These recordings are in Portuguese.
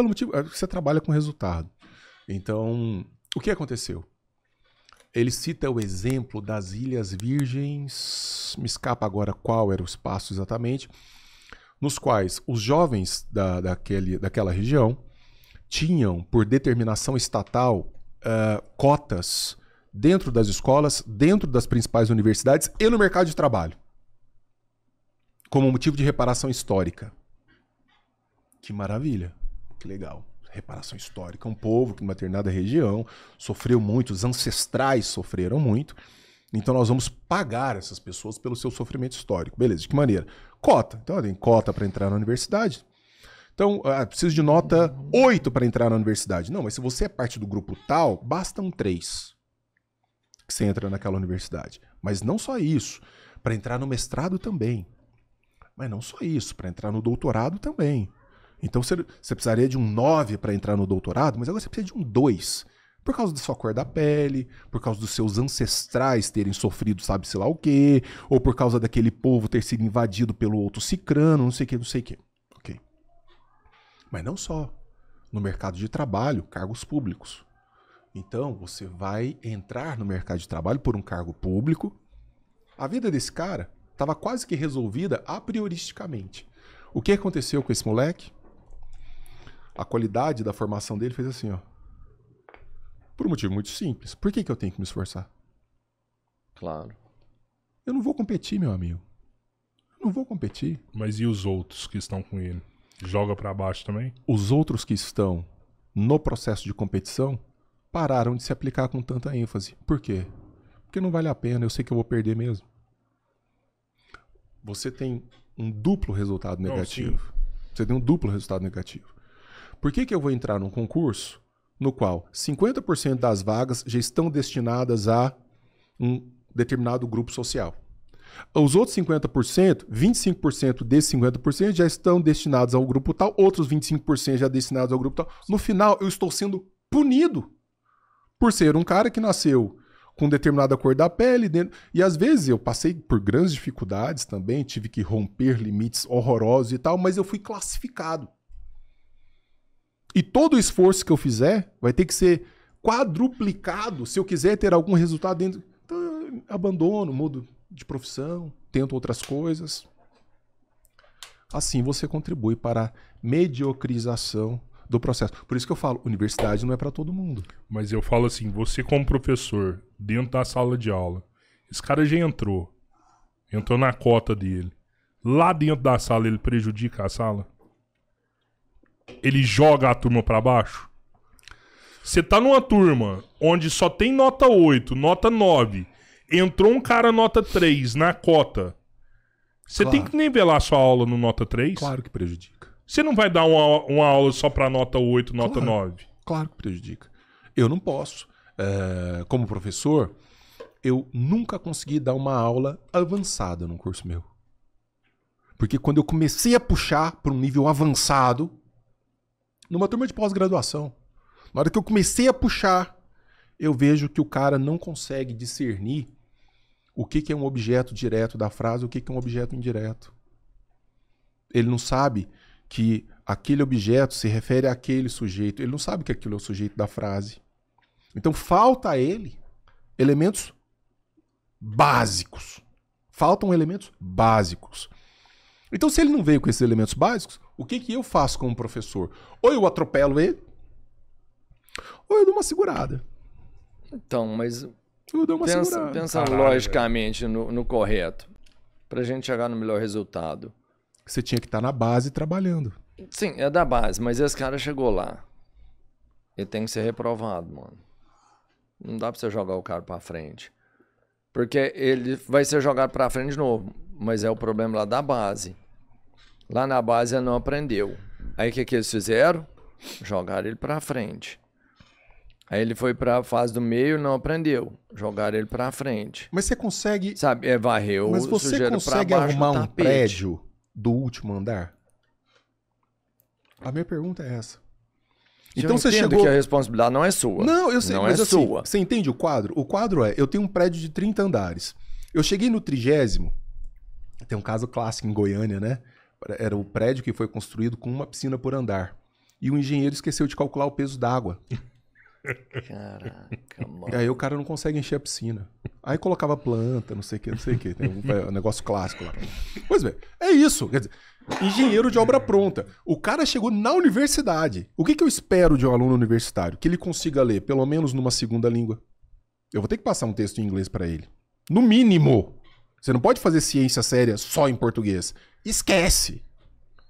Pelo motivo, é, você trabalha com resultado. Então, o que aconteceu? Ele cita o exemplo das Ilhas Virgens, me escapa agora qual era o espaço exatamente, nos quais os jovens da, daquele, daquela região tinham, por determinação estatal, uh, cotas dentro das escolas, dentro das principais universidades e no mercado de trabalho, como motivo de reparação histórica. Que maravilha! que legal. Reparação histórica, um povo que uma determinada região sofreu muito, os ancestrais sofreram muito. Então nós vamos pagar essas pessoas pelo seu sofrimento histórico. Beleza, de que maneira? Cota. Então tem cota para entrar na universidade. Então, ah, preciso de nota 8 para entrar na universidade. Não, mas se você é parte do grupo tal, bastam 3 que você entra naquela universidade. Mas não só isso, para entrar no mestrado também. Mas não só isso, para entrar no doutorado também. Então você, você precisaria de um 9 para entrar no doutorado, mas agora você precisa de um 2. Por causa da sua cor da pele, por causa dos seus ancestrais terem sofrido sabe-se lá o quê, ou por causa daquele povo ter sido invadido pelo outro cicrano, não sei o quê, não sei o quê. Ok. Mas não só. No mercado de trabalho, cargos públicos. Então, você vai entrar no mercado de trabalho por um cargo público. A vida desse cara estava quase que resolvida a prioristicamente. O que aconteceu com esse moleque? a qualidade da formação dele fez assim, ó. Por um motivo muito simples. Por que, que eu tenho que me esforçar? Claro. Eu não vou competir, meu amigo. Eu não vou competir. Mas e os outros que estão com ele? Joga para baixo também? Os outros que estão no processo de competição pararam de se aplicar com tanta ênfase. Por quê? Porque não vale a pena, eu sei que eu vou perder mesmo. Você tem um duplo resultado negativo. Não, você tem um duplo resultado negativo. Por que, que eu vou entrar num concurso no qual 50% das vagas já estão destinadas a um determinado grupo social? Os outros 50%, 25% desses 50% já estão destinados ao grupo tal, outros 25% já destinados ao grupo tal. No final, eu estou sendo punido por ser um cara que nasceu com determinada cor da pele. Dentro... Né? E às vezes eu passei por grandes dificuldades também, tive que romper limites horrorosos e tal, mas eu fui classificado. E todo o esforço que eu fizer vai ter que ser quadruplicado se eu quiser ter algum resultado dentro. Então, abandono, mudo de profissão, tento outras coisas. Assim você contribui para a mediocrização do processo. Por isso que eu falo, universidade não é para todo mundo. Mas eu falo assim, você como professor, dentro da sala de aula, esse cara já entrou. Entrou na cota dele. Lá dentro da sala ele prejudica a sala? ele joga a turma para baixo? Você tá numa turma onde só tem nota 8, nota 9, entrou um cara nota 3 na cota. Você claro. tem que nivelar sua aula no nota 3? Claro que prejudica. Você não vai dar uma, uma aula só para nota 8, nota claro, 9? Claro que prejudica. Eu não posso. É, como professor, eu nunca consegui dar uma aula avançada num curso meu. Porque quando eu comecei a puxar para um nível avançado, numa turma de pós-graduação. Na hora que eu comecei a puxar, eu vejo que o cara não consegue discernir o que, que é um objeto direto da frase, o que, que é um objeto indireto. Ele não sabe que aquele objeto se refere àquele sujeito. Ele não sabe que aquilo é o sujeito da frase. Então falta a ele elementos básicos. Faltam elementos básicos. Então, se ele não veio com esses elementos básicos, o que, que eu faço como professor? Ou eu atropelo ele, ou eu dou uma segurada. Então, mas. Eu dou uma pensa, segurada. Pensa Caralho, logicamente no, no, correto. Pra gente chegar no melhor resultado. Você tinha que estar tá na base trabalhando. Sim, é da base, mas esse cara chegou lá. Ele tem que ser reprovado, mano. Não dá pra você jogar o cara pra frente. Porque ele vai ser jogado pra frente de novo. Mas é o problema lá da base. Lá na base ele não aprendeu. Aí o que, que eles fizeram? Jogaram ele para frente. Aí ele foi para a fase do meio não aprendeu. Jogaram ele para frente. Mas você consegue. Sabe, é, varreu Mas você consegue arrumar um prédio do último andar? A minha pergunta é essa. então eu você chegou que a responsabilidade não é sua. Não, eu sei, não é assim, sua. Você entende o quadro? O quadro é, eu tenho um prédio de 30 andares. Eu cheguei no trigésimo. Tem um caso clássico em Goiânia, né? era o prédio que foi construído com uma piscina por andar. E o engenheiro esqueceu de calcular o peso d'água. Caraca, mano. E aí o cara não consegue encher a piscina. Aí colocava planta, não sei o que, não sei o que. Tem é um negócio clássico lá. Pois bem, é isso. Quer dizer, engenheiro de obra pronta. O cara chegou na universidade. O que, que eu espero de um aluno universitário? Que ele consiga ler, pelo menos numa segunda língua. Eu vou ter que passar um texto em inglês para ele. No mínimo. Você não pode fazer ciência séria só em português. Esquece.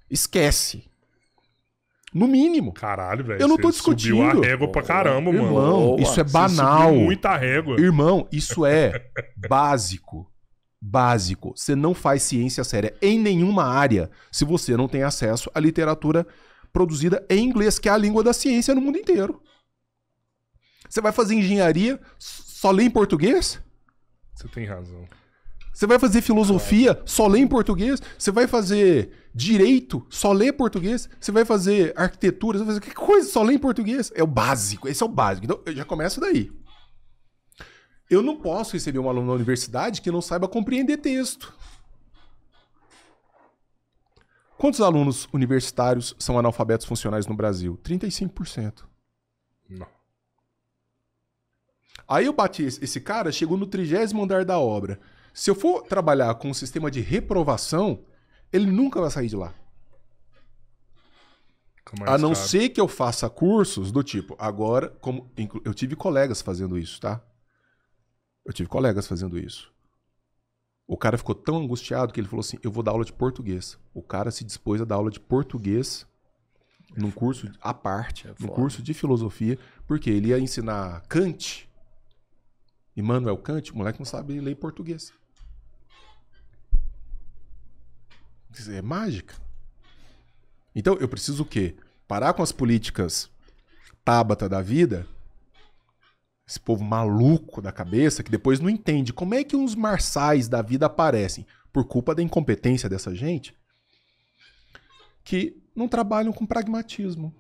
Esquece. No mínimo. Caralho, velho. Eu não tô discutindo. Subiu a régua pra caramba, mano. Irmão, isso é banal. muita régua. Irmão, isso é básico. Básico. Você não faz ciência séria em nenhuma área se você não tem acesso à literatura produzida em inglês, que é a língua da ciência no mundo inteiro. Você vai fazer engenharia, só lê em português? Você tem razão. Você vai fazer filosofia, só lê em português. Você vai fazer direito, só lê português. Você vai fazer arquitetura, você vai fazer que coisa, só lê em português. É o básico, esse é o básico. Então, eu já começo daí. Eu não posso receber um aluno na universidade que não saiba compreender texto. Quantos alunos universitários são analfabetos funcionais no Brasil? 35%. Não. Aí eu bati esse cara, chegou no trigésimo andar da obra. Se eu for trabalhar com um sistema de reprovação, ele nunca vai sair de lá. Como é a não ser que eu faça cursos do tipo, agora, como eu tive colegas fazendo isso, tá? Eu tive colegas fazendo isso. O cara ficou tão angustiado que ele falou assim: Eu vou dar aula de português. O cara se dispôs a dar aula de português num é curso à parte, é num curso de filosofia, porque ele ia ensinar Kant, Immanuel Kant, o moleque não sabe ler português. É mágica. Então, eu preciso o quê? Parar com as políticas tábata da vida, esse povo maluco da cabeça, que depois não entende como é que uns marçais da vida aparecem por culpa da incompetência dessa gente, que não trabalham com pragmatismo.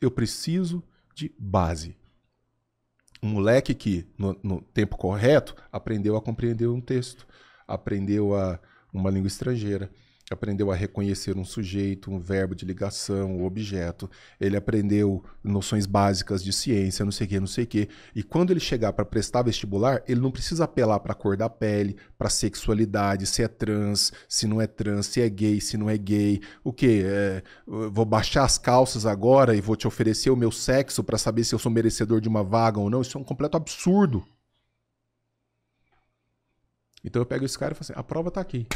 Eu preciso de base um moleque que, no, no, tempo correto, aprendeu a compreender um texto, aprendeu a uma língua estrangeira, aprendeu a reconhecer um sujeito, um verbo de ligação, um objeto, ele aprendeu noções básicas de ciência, não sei o que, não sei o que. E quando ele chegar para prestar vestibular, ele não precisa apelar para a cor da pele, para sexualidade, se é trans, se não é trans, se é gay, se não é gay. O que? É, vou baixar as calças agora e vou te oferecer o meu sexo para saber se eu sou merecedor de uma vaga ou não? Isso é um completo absurdo. Então eu pego esse cara e falo assim: a prova está aqui.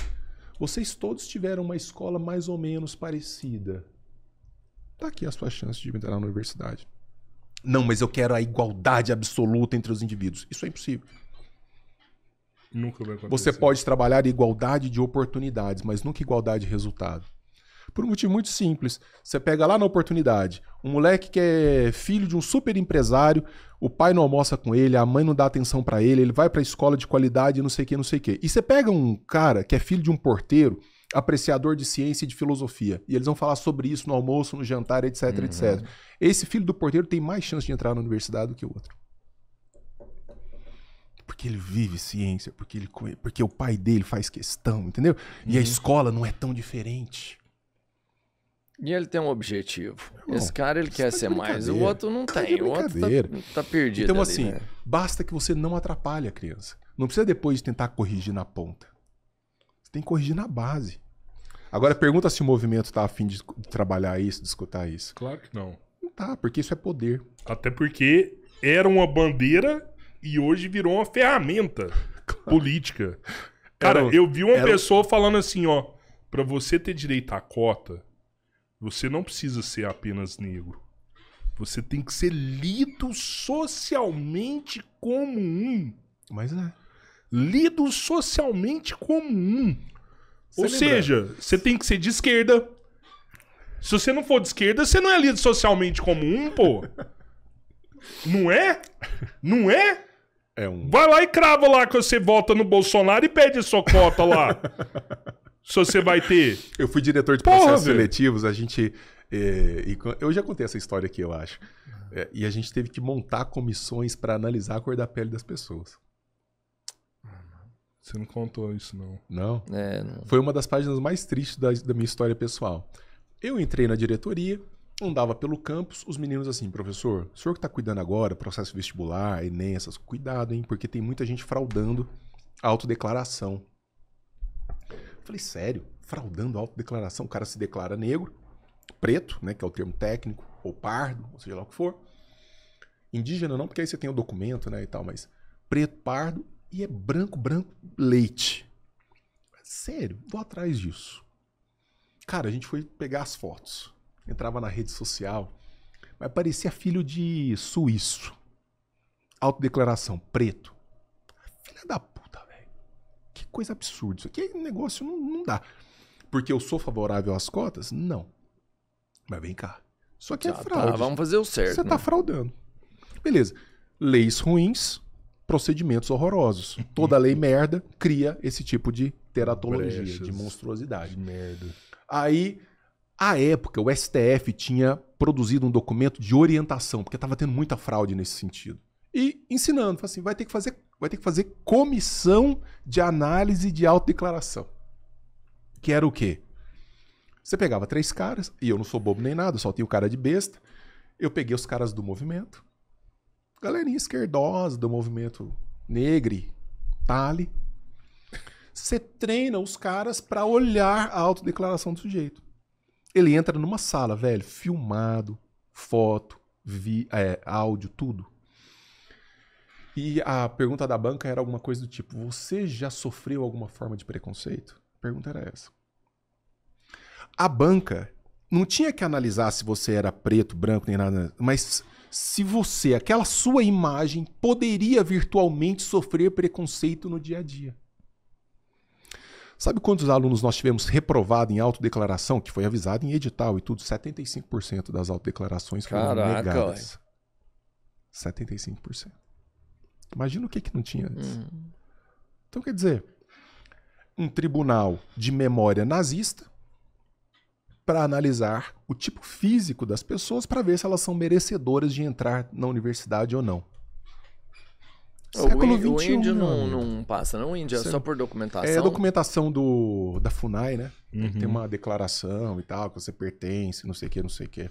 Vocês todos tiveram uma escola mais ou menos parecida. Tá aqui a sua chance de entrar na universidade. Não, mas eu quero a igualdade absoluta entre os indivíduos. Isso é impossível. Nunca vai acontecer. Você pode trabalhar igualdade de oportunidades, mas nunca igualdade de resultado. Por um motivo muito simples. Você pega lá na oportunidade um moleque que é filho de um super empresário, o pai não almoça com ele, a mãe não dá atenção para ele, ele vai para escola de qualidade, não sei o que, não sei o que. E você pega um cara que é filho de um porteiro, apreciador de ciência e de filosofia, e eles vão falar sobre isso no almoço, no jantar, etc, uhum. etc. Esse filho do porteiro tem mais chance de entrar na universidade do que o outro porque ele vive ciência, porque ele porque o pai dele faz questão, entendeu? E uhum. a escola não é tão diferente. E ele tem um objetivo. Esse cara ele quer tá ser mais, o outro não tá tem. O outro tá, tá perdido. Então, ali, assim, né? basta que você não atrapalhe a criança. Não precisa depois tentar corrigir na ponta. Você tem que corrigir na base. Agora pergunta se o movimento tá afim de trabalhar isso, de escutar isso. Claro que não. Não tá, porque isso é poder. Até porque era uma bandeira e hoje virou uma ferramenta claro. política. Cara, era, eu vi uma era... pessoa falando assim, ó, para você ter direito à cota, você não precisa ser apenas negro. Você tem que ser lido socialmente como um. Mas é. Lido socialmente como um. Ou lembra? seja, você tem que ser de esquerda. Se você não for de esquerda, você não é lido socialmente como um, pô. não é? Não é? É um... Vai lá e crava lá que você vota no Bolsonaro e pede sua cota lá. se você vai ter. Eu fui diretor de Porra, processos velho. seletivos, a gente. É, e, eu já contei essa história aqui, eu acho. É, e a gente teve que montar comissões para analisar a cor da pele das pessoas. Você não contou isso, não. Não? É, não. Foi uma das páginas mais tristes da, da minha história pessoal. Eu entrei na diretoria, andava pelo campus, os meninos assim, professor, o senhor que está cuidando agora, processo vestibular, Enem, essas, cuidado, hein, porque tem muita gente fraudando a autodeclaração. Falei, sério? Fraudando autodeclaração? O cara se declara negro, preto, né? Que é o termo técnico, ou pardo, ou seja lá o que for. Indígena não, porque aí você tem o documento, né? E tal, mas preto, pardo e é branco, branco, leite. Sério, vou atrás disso. Cara, a gente foi pegar as fotos. Entrava na rede social, mas parecia filho de suíço. Autodeclaração, preto. Filha da coisa absurda. Isso aqui é negócio, não, não dá. Porque eu sou favorável às cotas? Não. Mas vem cá. Isso aqui é tá, tá, fraude. Tá, vamos fazer o certo. Você está né? fraudando. Beleza. Leis ruins, procedimentos horrorosos. Toda lei merda cria esse tipo de teratologia, Brechas. de monstruosidade. De merda. Aí, à época, o STF tinha produzido um documento de orientação, porque estava tendo muita fraude nesse sentido e ensinando. Assim, vai ter que fazer, vai ter que fazer comissão de análise de autodeclaração. Que era o quê? Você pegava três caras, e eu não sou bobo nem nada, só tinha o cara de besta. Eu peguei os caras do movimento, galerinha esquerdosa do movimento negre, tal Você treina os caras para olhar a autodeclaração do sujeito. Ele entra numa sala, velho, filmado, foto, vi, é, áudio, tudo. E a pergunta da banca era alguma coisa do tipo: você já sofreu alguma forma de preconceito? A pergunta era essa. A banca não tinha que analisar se você era preto, branco, nem nada, mas se você, aquela sua imagem, poderia virtualmente sofrer preconceito no dia a dia. Sabe quantos alunos nós tivemos reprovado em autodeclaração, que foi avisado em edital e tudo? 75% das autodeclarações foram Caraca, negadas. Ué. 75%. Imagina o que, que não tinha antes. Hum. Então, quer dizer, um tribunal de memória nazista para analisar o tipo físico das pessoas para ver se elas são merecedoras de entrar na universidade ou não. Século XXI. O, o índio não, não, passa, não, índio, é só por documentação. É a documentação do, da FUNAI, né? Uhum. Tem uma declaração e tal, que você pertence, não sei o que, não sei o que.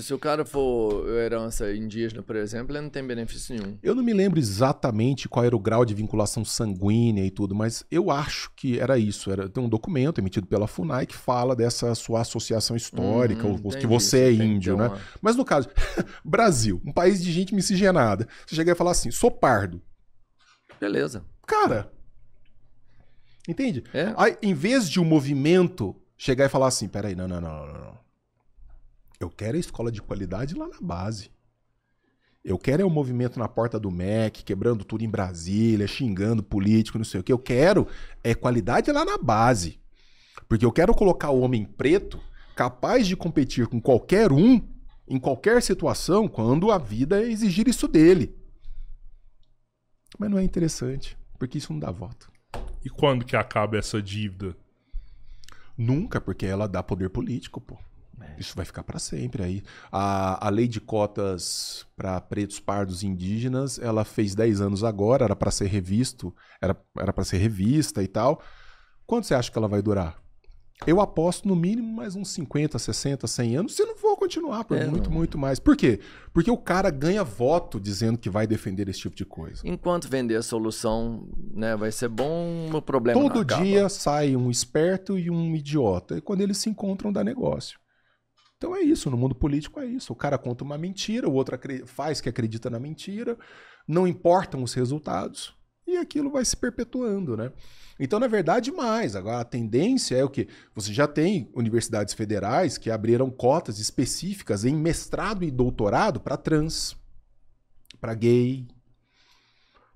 se o cara for herança indígena, por exemplo, ele não tem benefício nenhum. Eu não me lembro exatamente qual era o grau de vinculação sanguínea e tudo, mas eu acho que era isso. Era, tem um documento emitido pela FUNAI que fala dessa sua associação histórica, uhum, que você isso, é índio, né? Uma... Mas no caso, Brasil, um país de gente miscigenada. Você chega e fala assim, sou pardo. Beleza. Cara. Entende? É. Aí, em vez de um movimento chegar e falar assim: peraí, não, não, não, não, Eu quero a escola de qualidade lá na base. Eu quero é um movimento na porta do MEC, quebrando tudo em Brasília, xingando político, não sei o que. Eu quero é qualidade lá na base. Porque eu quero colocar o homem preto capaz de competir com qualquer um, em qualquer situação, quando a vida exigir isso dele mas não é interessante, porque isso não dá voto. E quando que acaba essa dívida? Nunca, porque ela dá poder político, pô. É. Isso vai ficar para sempre aí. A, a lei de cotas para pretos, pardos e indígenas, ela fez 10 anos agora, era para ser revisto, era para ser revista e tal. Quanto você acha que ela vai durar? eu aposto no mínimo mais uns 50, 60, 100 anos, se não vou continuar por é, muito, não. muito mais. Por quê? Porque o cara ganha voto dizendo que vai defender esse tipo de coisa. Enquanto vender a solução, né, vai ser bom, o problema Todo dia sai um esperto e um idiota, e quando eles se encontram dá negócio. Então é isso, no mundo político é isso. O cara conta uma mentira, o outro faz que acredita na mentira, não importam os resultados, e aquilo vai se perpetuando, né? Então, na verdade, mais. Agora, a tendência é o que Você já tem universidades federais que abriram cotas específicas em mestrado e doutorado para trans, para gay,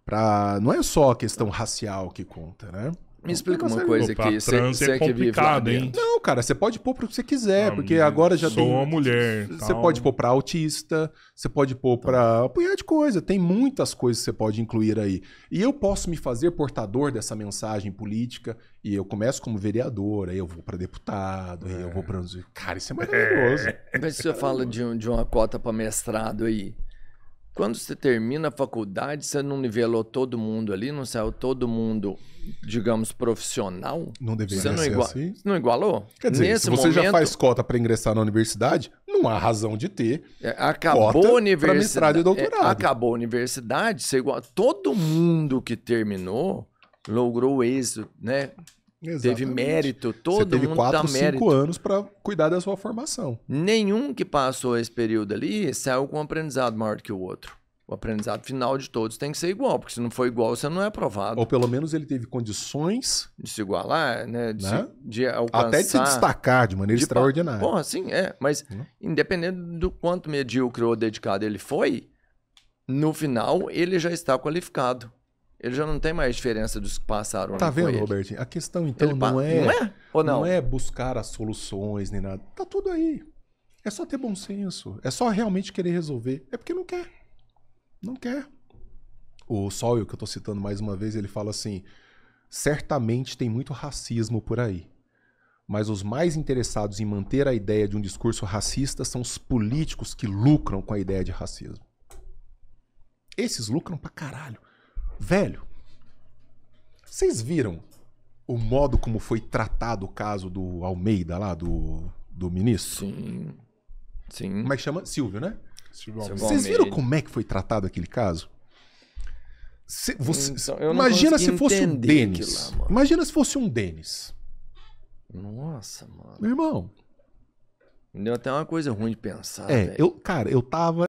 para não é só a questão racial que conta, né? Me explica uma coisa aqui. Você é, é que é lá hein? Não, cara, você pode pôr pro que você quiser, ah, porque agora já sou tem. Sou uma mulher. Você pode pôr pra autista, você pode pôr então. pra. Punhado de coisa. Tem muitas coisas que você pode incluir aí. E eu posso me fazer portador dessa mensagem política. E eu começo como vereador, aí eu vou pra deputado, é. aí eu vou é. pra. Cara, isso é maravilhoso. Mas você fala de, um, de uma cota pra mestrado aí. Quando você termina a faculdade, você não nivelou todo mundo ali, não saiu todo mundo, digamos, profissional? Não deveria você não ser assim. Não igualou? Quer dizer, Nesse se você momento... já faz cota para ingressar na universidade, não há razão de ter. É, acabou cota a universidade. e é, doutorado. É, acabou a universidade, você igual... todo mundo que terminou logrou êxito, né? Exatamente. Teve mérito, todo Você teve mundo quatro, mérito. cinco anos para cuidar da sua formação. Nenhum que passou esse período ali saiu com um aprendizado maior que o outro. O aprendizado final de todos tem que ser igual, porque se não for igual, você não é aprovado. Ou pelo menos ele teve condições de se igualar, né? De, né? Se, de alcançar. Até de se destacar de maneira de extraordinária. Bom, assim, é. Mas hum. independente do quanto medíocre ou dedicado ele foi, no final ele já está qualificado. Ele já não tem mais diferença dos que passaram Tá vendo, Roberto? A questão, então, ele não, pa... é, não é. Ou não? Não é buscar as soluções nem nada. Tá tudo aí. É só ter bom senso. É só realmente querer resolver. É porque não quer. Não quer. O Sawyer, que eu tô citando mais uma vez, ele fala assim: certamente tem muito racismo por aí. Mas os mais interessados em manter a ideia de um discurso racista são os políticos que lucram com a ideia de racismo. Esses lucram pra caralho. Velho, vocês viram o modo como foi tratado o caso do Almeida lá, do, do ministro? Sim. Sim. Como é que chama? Silvio, né? Silvio Almeida. Vocês viram como é que foi tratado aquele caso? Se, você, então, imagina se fosse um Denis. Lá, imagina se fosse um Denis. Nossa, mano. Meu irmão. Me deu até uma coisa ruim de pensar. É, eu, cara, eu tava